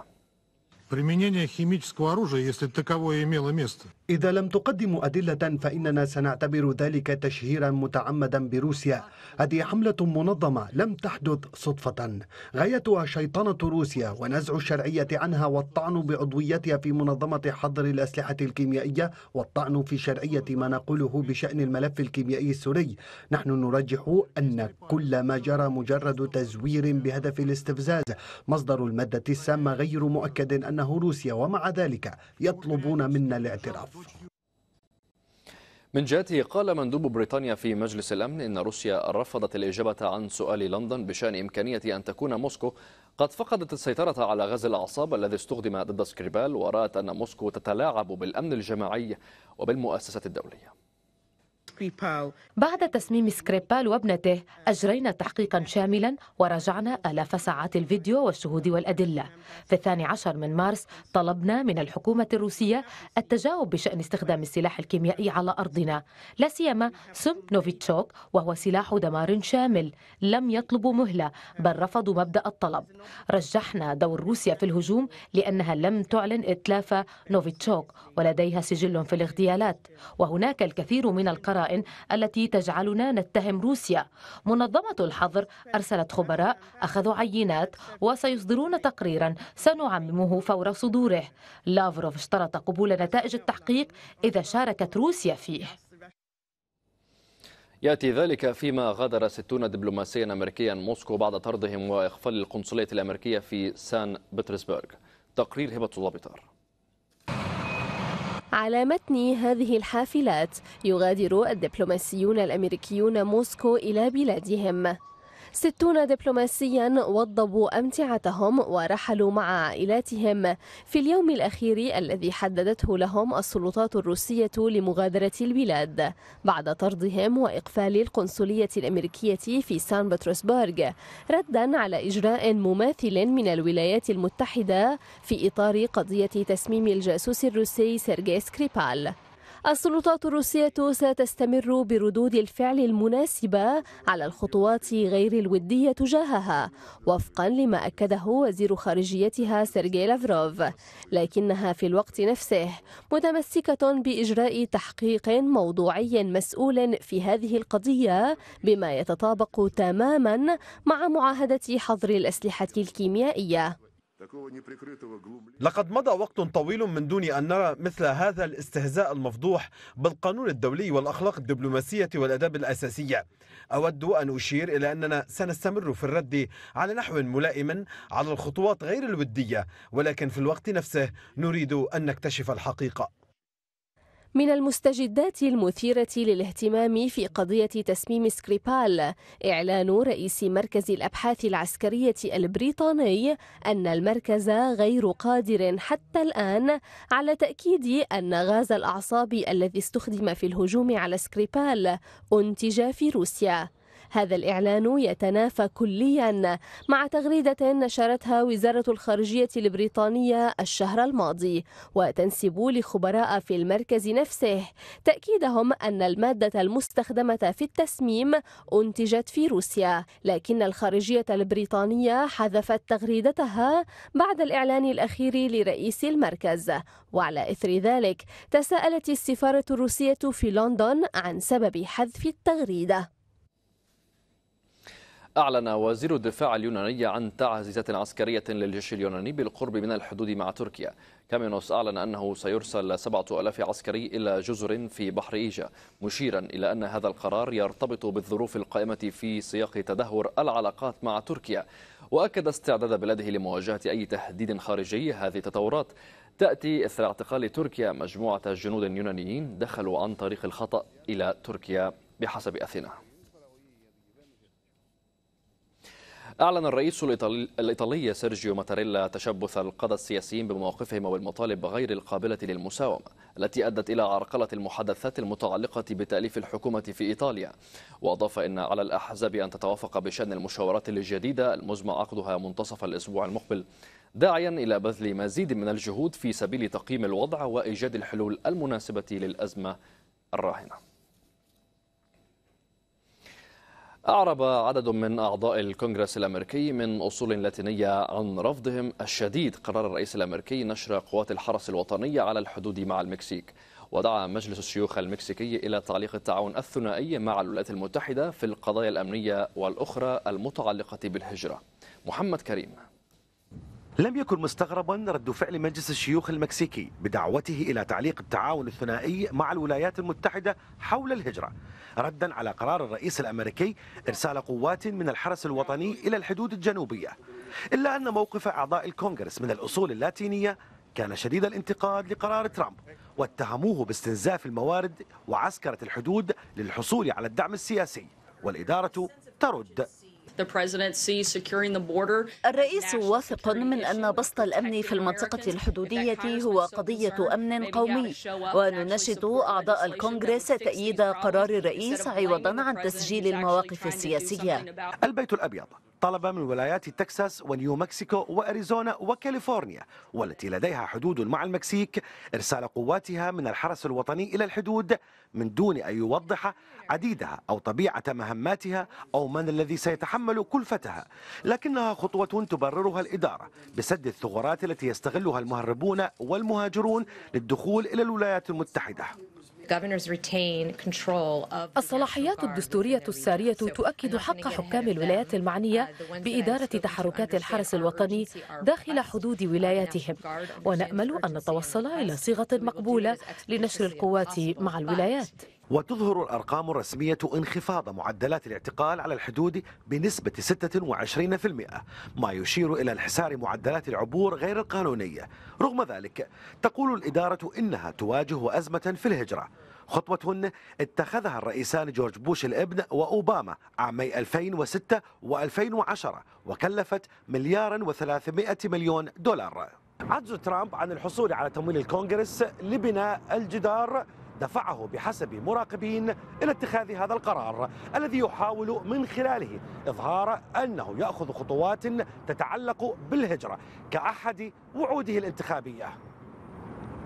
применение химического оружия, если таковое имело место. إذا لم تقدموا أدلة فإننا سنعتبر ذلك تشهيرا متعمدا بروسيا هذه حملة منظمة لم تحدث صدفة غايتها شيطنة روسيا ونزع الشرعية عنها والطعن بعضويتها في منظمة حظر الأسلحة الكيميائية والطعن في شرعية ما نقوله بشأن الملف الكيميائي السوري نحن نرجح أن كل ما جرى مجرد تزوير بهدف الاستفزاز مصدر المادة السامة غير مؤكد أنه أنه روسيا ومع ذلك يطلبون منا الاعتراف من جهته قال مندوب بريطانيا في مجلس الأمن إن روسيا رفضت الإجابة عن سؤال لندن بشأن إمكانية أن تكون موسكو قد فقدت السيطرة على غاز الأعصاب الذي استخدم ضد سكريبال ورأت أن موسكو تتلاعب بالأمن الجماعي وبالمؤسسة الدولية بعد تسميم سكريبال وابنته أجرينا تحقيقا شاملا وراجعنا آلاف ساعات الفيديو والشهود والأدلة في الثاني عشر من مارس طلبنا من الحكومة الروسية التجاوب بشأن استخدام السلاح الكيميائي على أرضنا لا سيما سم نوفيتشوك وهو سلاح دمار شامل لم يطلبوا مهلة بل رفضوا مبدأ الطلب رجحنا دور روسيا في الهجوم لأنها لم تعلن إتلاف نوفيتشوك ولديها سجل في الاغتيالات وهناك الكثير من القرائن الخزائن التي تجعلنا نتهم روسيا منظمة الحظر أرسلت خبراء أخذوا عينات وسيصدرون تقريرا سنعممه فور صدوره لافروف اشترط قبول نتائج التحقيق إذا شاركت روسيا فيه يأتي ذلك فيما غادر 60 دبلوماسيا أمريكيا موسكو بعد طردهم وإقفال القنصلية الأمريكية في سان بطرسبرغ تقرير هبة الضبطار على متن هذه الحافلات يغادر الدبلوماسيون الأمريكيون موسكو إلى بلادهم ستون دبلوماسيا وضبوا أمتعتهم ورحلوا مع عائلاتهم في اليوم الأخير الذي حددته لهم السلطات الروسية لمغادرة البلاد بعد طردهم وإقفال القنصلية الأمريكية في سان بطرسبرغ ردا على إجراء مماثل من الولايات المتحدة في إطار قضية تسميم الجاسوس الروسي سيرجي سكريبال السلطات الروسية ستستمر بردود الفعل المناسبة على الخطوات غير الودية تجاهها وفقا لما أكده وزير خارجيتها سيرجي لافروف لكنها في الوقت نفسه متمسكة بإجراء تحقيق موضوعي مسؤول في هذه القضية بما يتطابق تماما مع معاهدة حظر الأسلحة الكيميائية لقد مضى وقت طويل من دون أن نرى مثل هذا الاستهزاء المفضوح بالقانون الدولي والأخلاق الدبلوماسية والأداب الأساسية أود أن أشير إلى أننا سنستمر في الرد على نحو ملائم على الخطوات غير الودية ولكن في الوقت نفسه نريد أن نكتشف الحقيقة من المستجدات المثيرة للاهتمام في قضية تسميم سكريبال إعلان رئيس مركز الأبحاث العسكرية البريطاني أن المركز غير قادر حتى الآن على تأكيد أن غاز الأعصاب الذي استخدم في الهجوم على سكريبال أنتج في روسيا هذا الإعلان يتنافى كليا مع تغريدة نشرتها وزارة الخارجية البريطانية الشهر الماضي وتنسب لخبراء في المركز نفسه تأكيدهم أن المادة المستخدمة في التسميم أنتجت في روسيا لكن الخارجية البريطانية حذفت تغريدتها بعد الإعلان الأخير لرئيس المركز وعلى إثر ذلك تساءلت السفارة الروسية في لندن عن سبب حذف التغريدة أعلن وزير الدفاع اليوناني عن تعزيزات عسكرية للجيش اليوناني بالقرب من الحدود مع تركيا كامينوس أعلن أنه سيرسل 7000 عسكري إلى جزر في بحر إيجا مشيرا إلى أن هذا القرار يرتبط بالظروف القائمة في سياق تدهور العلاقات مع تركيا وأكد استعداد بلاده لمواجهة أي تهديد خارجي هذه التطورات تأتي إثر اعتقال تركيا مجموعة جنود يونانيين دخلوا عن طريق الخطأ إلى تركيا بحسب أثينا أعلن الرئيس الإيطالي سيرجيو ماتاريلا تشبث القادة السياسيين بمواقفهم والمطالب غير القابلة للمساومة التي أدت إلى عرقلة المحادثات المتعلقة بتأليف الحكومة في إيطاليا وأضاف أن على الأحزاب أن تتوافق بشأن المشاورات الجديدة المزمع عقدها منتصف الأسبوع المقبل داعيا إلى بذل مزيد من الجهود في سبيل تقييم الوضع وإيجاد الحلول المناسبة للأزمة الراهنة أعرب عدد من أعضاء الكونغرس الأمريكي من أصول لاتينية عن رفضهم الشديد قرار الرئيس الأمريكي نشر قوات الحرس الوطنية على الحدود مع المكسيك ودعا مجلس الشيوخ المكسيكي إلى تعليق التعاون الثنائي مع الولايات المتحدة في القضايا الأمنية والأخرى المتعلقة بالهجرة محمد كريم لم يكن مستغربا رد فعل مجلس الشيوخ المكسيكي بدعوته الى تعليق التعاون الثنائي مع الولايات المتحده حول الهجره، ردا على قرار الرئيس الأمريكي إرسال قوات من الحرس الوطني إلى الحدود الجنوبية إلا أن موقف أعضاء الكونغرس من الأصول اللاتينية كان شديد الانتقاد لقرار ترامب واتهموه باستنزاف الموارد وعسكرة الحدود للحصول على الدعم السياسي والإدارة ترد الرئيس واثق من أن بسط الأمن في المنطقة الحدودية هو قضية أمن قومي ونناشد أعضاء الكونغرس تأييد قرار الرئيس عوضا عن تسجيل المواقف السياسية البيت الأبيض طلبة من ولايات تكساس ونيو مكسيكو وأريزونا وكاليفورنيا والتي لديها حدود مع المكسيك إرسال قواتها من الحرس الوطني إلى الحدود من دون أن يوضح عديدها أو طبيعة مهماتها أو من الذي سيتحمل كلفتها لكنها خطوة تبررها الإدارة بسد الثغرات التي يستغلها المهربون والمهاجرون للدخول إلى الولايات المتحدة الصلاحيات الدستورية السارية تؤكد حق حكام الولايات المعنية بإدارة تحركات الحرس الوطني داخل حدود ولاياتهم ونأمل أن نتوصل إلى صيغة مقبولة لنشر القوات مع الولايات وتظهر الأرقام الرسمية انخفاض معدلات الاعتقال على الحدود بنسبة 26% ما يشير إلى انحسار معدلات العبور غير القانونية رغم ذلك تقول الإدارة إنها تواجه أزمة في الهجرة خطوة اتخذها الرئيسان جورج بوش الابن وأوباما عامي 2006 و2010 وكلفت مليارا و300 مليون دولار عجز ترامب عن الحصول على تمويل الكونغرس لبناء الجدار دفعه بحسب مراقبين إلى اتخاذ هذا القرار الذي يحاول من خلاله إظهار أنه يأخذ خطوات تتعلق بالهجرة كأحد وعوده الانتخابية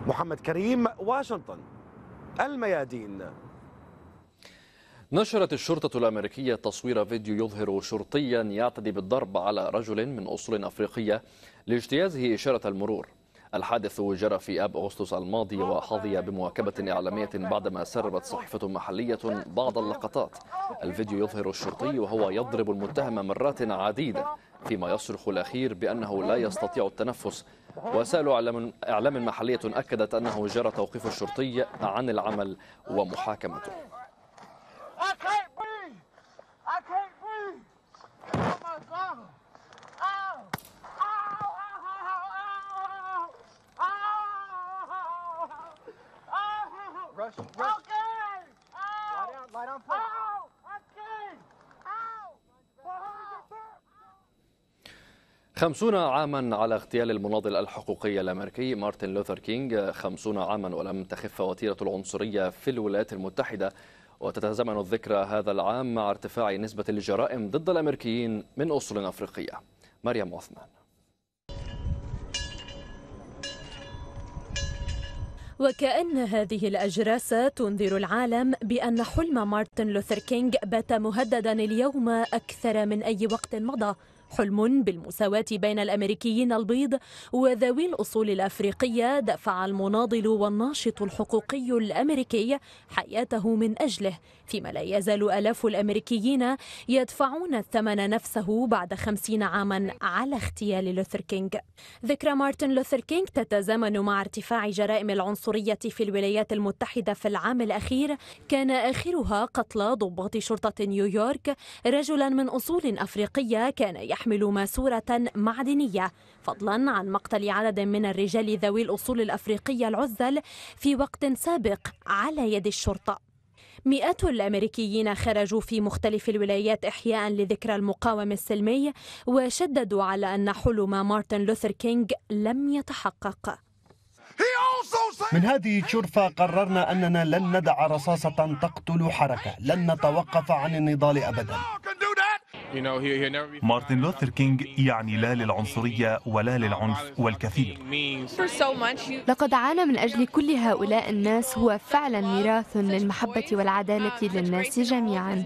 محمد كريم واشنطن الميادين نشرت الشرطة الأمريكية تصوير فيديو يظهر شرطيا يعتدي بالضرب على رجل من أصول أفريقية لاجتيازه إشارة المرور الحادث جرى في اب اغسطس الماضي وحظي بمواكبه اعلاميه بعدما سربت صحيفه محليه بعض اللقطات. الفيديو يظهر الشرطي وهو يضرب المتهم مرات عديده فيما يصرخ الاخير بانه لا يستطيع التنفس. وسائل اعلام محليه اكدت انه جرى توقيف الشرطي عن العمل ومحاكمته. I can't breathe! I can't breathe! Oh my God! Rush, rush. Okay. Oh, oh. oh, خمسون عاما على اغتيال المناضل الحقوقي الأمريكي مارتن لوثر كينج خمسون عاما ولم تخف وتيرة العنصرية في الولايات المتحدة وتتزامن الذكرى هذا العام مع ارتفاع نسبة الجرائم ضد الأمريكيين من أصول أفريقية مريم عثمان وكأن هذه الأجراس تنذر العالم بأن حلم مارتن لوثر كينغ بات مهددا اليوم أكثر من أي وقت مضى حلم بالمساواة بين الأمريكيين البيض وذوي الأصول الأفريقية دفع المناضل والناشط الحقوقي الأمريكي حياته من أجله فيما لا يزال ألاف الأمريكيين يدفعون الثمن نفسه بعد خمسين عاما على اغتيال لوثر كينغ ذكرى مارتن لوثر كينغ تتزامن مع ارتفاع جرائم العنصرية في الولايات المتحدة في العام الأخير كان آخرها قتل ضباط شرطة نيويورك رجلا من أصول أفريقية كان يحمل ماسورة معدنية فضلا عن مقتل عدد من الرجال ذوي الأصول الأفريقية العزل في وقت سابق على يد الشرطة مئات الامريكيين خرجوا في مختلف الولايات احياء لذكرى المقاومه السلمي وشددوا على ان حلم مارتن لوثر كينج لم يتحقق من هذه الشرفة قررنا أننا لن ندع رصاصة تقتل حركة لن نتوقف عن النضال أبدا مارتن لوثر كينج يعني لا للعنصرية ولا للعنف والكثير لقد عانى من أجل كل هؤلاء الناس هو فعلا ميراث للمحبة والعدالة للناس جميعا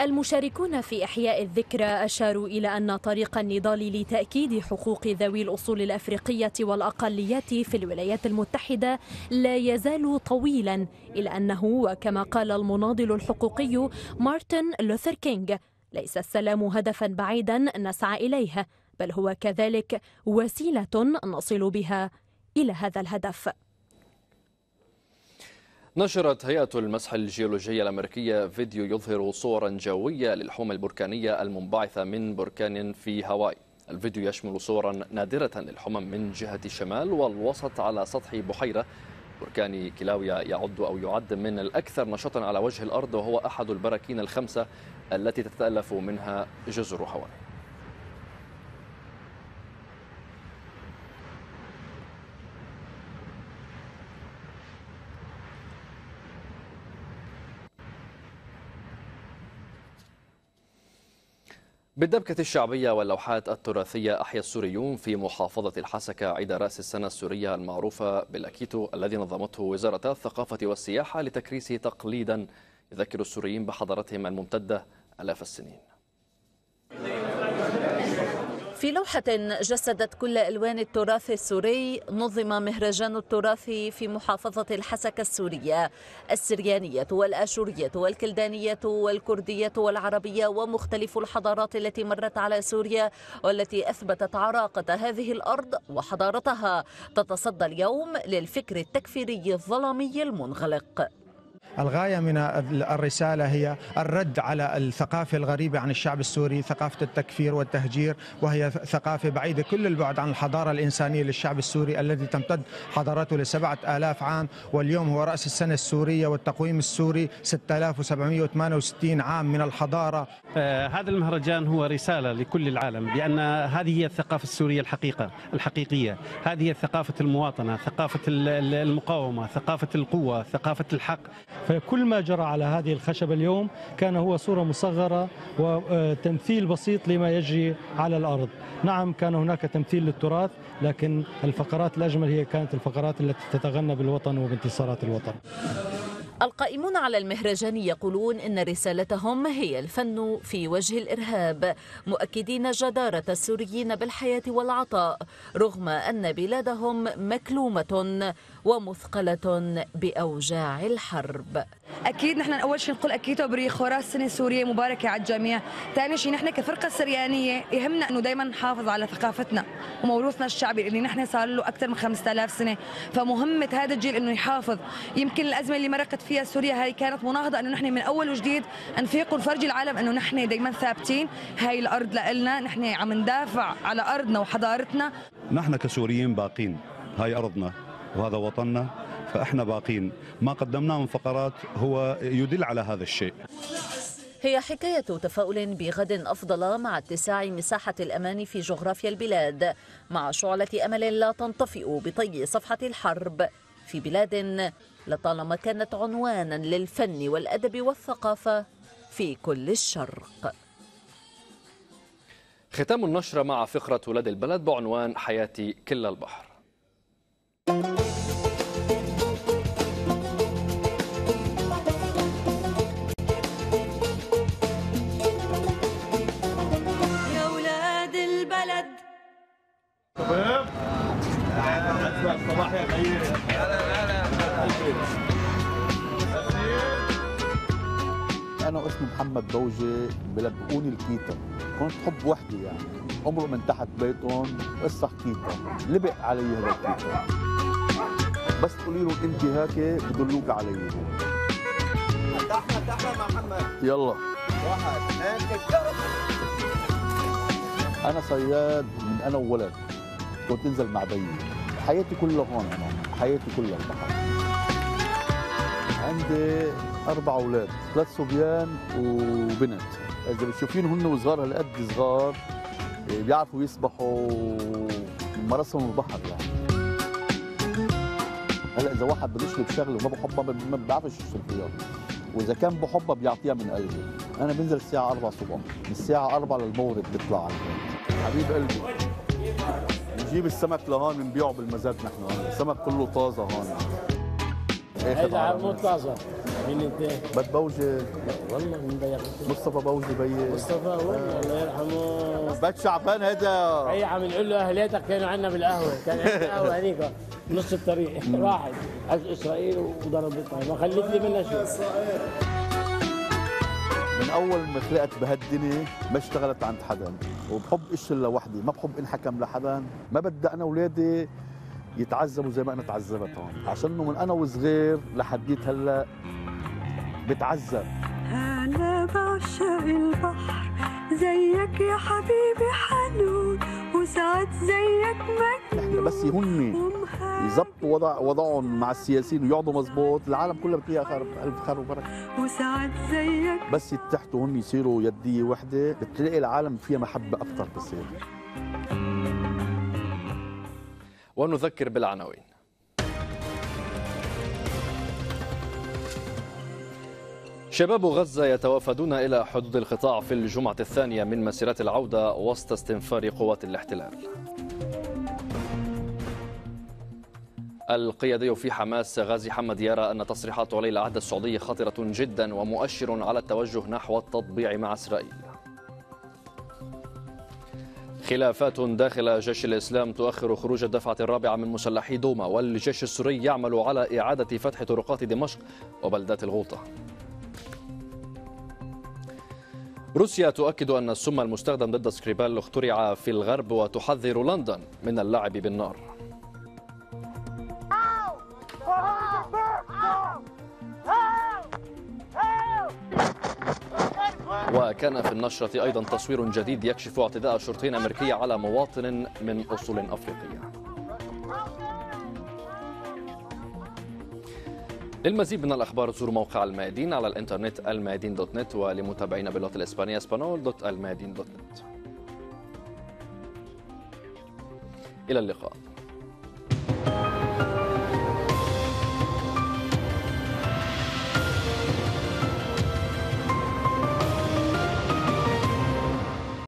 المشاركون في إحياء الذكرى أشاروا إلى أن طريق النضال لتأكيد حقوق ذوي الأصول الأفريقية والأقليات في الولايات المتحدة لا يزال طويلا إلا أنه وكما قال المناضل الحقوقي مارتن لوثر كينغ ليس السلام هدفا بعيدا نسعى اليه بل هو كذلك وسيله نصل بها الى هذا الهدف نشرت هيئة المسح الجيولوجية الأمريكية فيديو يظهر صورا جوية للحوم البركانية المنبعثة من بركان في هاواي الفيديو يشمل صورا نادرة للحمم من جهة الشمال والوسط على سطح بحيرة بركان كلاويا يعد أو يعد من الأكثر نشاطا على وجه الأرض وهو أحد البراكين الخمسة التي تتألف منها جزر هوان بالدبكة الشعبية واللوحات التراثية أحيا السوريون في محافظة الحسكة عيد رأس السنة السورية المعروفة بالأكيتو الذي نظمته وزارة الثقافة والسياحة لتكريس تقليدا يذكر السوريين بحضارتهم الممتدة آلاف السنين في لوحة جسدت كل ألوان التراث السوري نظم مهرجان التراث في محافظة الحسكة السورية السريانية والآشورية والكلدانية والكردية والعربية ومختلف الحضارات التي مرت على سوريا والتي أثبتت عراقة هذه الأرض وحضارتها تتصدى اليوم للفكر التكفيري الظلمي المنغلق الغاية من الرسالة هي الرد على الثقافة الغريبة عن الشعب السوري ثقافة التكفير والتهجير وهي ثقافة بعيدة كل البعد عن الحضارة الإنسانية للشعب السوري الذي تمتد حضارته لسبعة آلاف عام واليوم هو رأس السنة السورية والتقويم السوري 6768 عام من الحضارة آه هذا المهرجان هو رسالة لكل العالم بأن هذه هي الثقافة السورية الحقيقة الحقيقية هذه هي ثقافة المواطنة ثقافة المقاومة ثقافة القوة ثقافة الحق فكل ما جرى على هذه الخشبة اليوم كان هو صورة مصغرة وتمثيل بسيط لما يجري على الأرض نعم كان هناك تمثيل للتراث لكن الفقرات الأجمل هي كانت الفقرات التي تتغنى بالوطن وبانتصارات الوطن القائمون على المهرجان يقولون ان رسالتهم هي الفن في وجه الارهاب مؤكدين جداره السوريين بالحياه والعطاء رغم ان بلادهم مكلومه ومثقلة بأوجاع الحرب أكيد نحن أول شيء نقول أكيد تبريخ وراء سنة سورية مباركة على الجميع ثاني شيء نحن كفرقة سريانية يهمنا أنه دائما نحافظ على ثقافتنا وموروثنا الشعبي اللي نحن صار له أكثر من 5000 سنة فمهمة هذا الجيل أنه يحافظ يمكن الأزمة اللي مرقت فيها سوريا هاي كانت مناهضة أنه نحن من أول وجديد نفيق ونفرجي العالم أنه نحن دائما ثابتين هاي الأرض لنا نحن عم ندافع على أرضنا وحضارتنا نحن كسوريين باقين هاي أرضنا وهذا وطننا فإحنا باقين ما قدمناه من فقرات هو يدل على هذا الشيء هي حكاية تفاؤل بغد أفضل مع اتساع مساحة الأمان في جغرافيا البلاد مع شعلة أمل لا تنطفئ بطي صفحة الحرب في بلاد لطالما كانت عنوانا للفن والأدب والثقافة في كل الشرق ختام النشرة مع فقرة ولاد البلد بعنوان حياتي كل البحر thank you اسمه محمد ضوجي بلبقوني الكيتا كنت حب وحده يعني امرق من تحت بيتهم قصة كيتا لبق علي هذا الكيتا بس تقولي له انت هيك بدلوك علي فتحنا فتحنا مع محمد يلا واحد اثنين انا صياد من انا وولد كنت انزل مع بيي حياتي كلها هون انا حياتي كلها البحر عندي اربع اولاد ثلاث صبيان وبنت اذا بتشوفين هن وصغار هالقد صغار بيعرفوا يسبحوا مارسهم البحر يعني هلا اذا واحد بده يشرب بشغله وما بحبها ما بيعرفش يشرب فيها واذا كان بحبها بيعطيها من قلبه انا بنزل الساعه 4 الصبح من الساعه 4 للمغرب بطلع على البيت حبيب قلبي نجيب السمك لهون بنبيعه بالمزاد نحن هون السمك كله طازه هون هيدا عمود طازه مين انت؟ بد بوجي والله من ضيع مصطفى بوجي بي مصطفى والله الله يرحمه بد شعبان هذا اي عم نقول له اهلاتك كانوا عندنا بالقهوه كان عندنا قهوه هنيك نص الطريق راحت اسرائيل وضربتها ما خلت لي منها شيء من اول ما خلقت بهالدنيا ما اشتغلت عند حدا وبحب اشتغل لوحدي ما بحب انحكم لحدا ما بدي انا اولادي يتعذبوا زي ما انا تعذبت هون عشان انه من انا وصغير لحديت هلا بتعذب أنا بعشق البحر زيك يا حبيبي حنون وساعات زيك مجنون نحن بس هم يظبطوا وضع وضعهم مع السياسيين ويقعدوا مظبوط العالم كلها بتلاقيها خير الف خير وبركه وساعات زيك بس يتحتوا هم يصيروا يديه وحده بتلاقي العالم فيها محبه اكثر بصير ونذكر بالعناوين شباب غزة يتوافدون إلى حدود القطاع في الجمعة الثانية من مسيرات العودة وسط استنفار قوات الاحتلال القيادي في حماس غازي حمد يرى أن تصريحات علي العهد السعودي خطرة جدا ومؤشر على التوجه نحو التطبيع مع إسرائيل خلافات داخل جيش الإسلام تؤخر خروج الدفعة الرابعة من مسلحي دوما والجيش السوري يعمل على إعادة فتح طرقات دمشق وبلدات الغوطة روسيا تؤكد أن السم المستخدم ضد سكريبال اخترع في الغرب وتحذر لندن من اللعب بالنار وكان في النشرة أيضا تصوير جديد يكشف اعتداء شرطين أمريكية على مواطن من أصول أفريقية للمزيد من الأخبار زوروا موقع الميادين على الإنترنت الميادين دوت نت ولمتابعينا باللغة الإسبانية اسبانول دوت الميادين دوت نت إلى اللقاء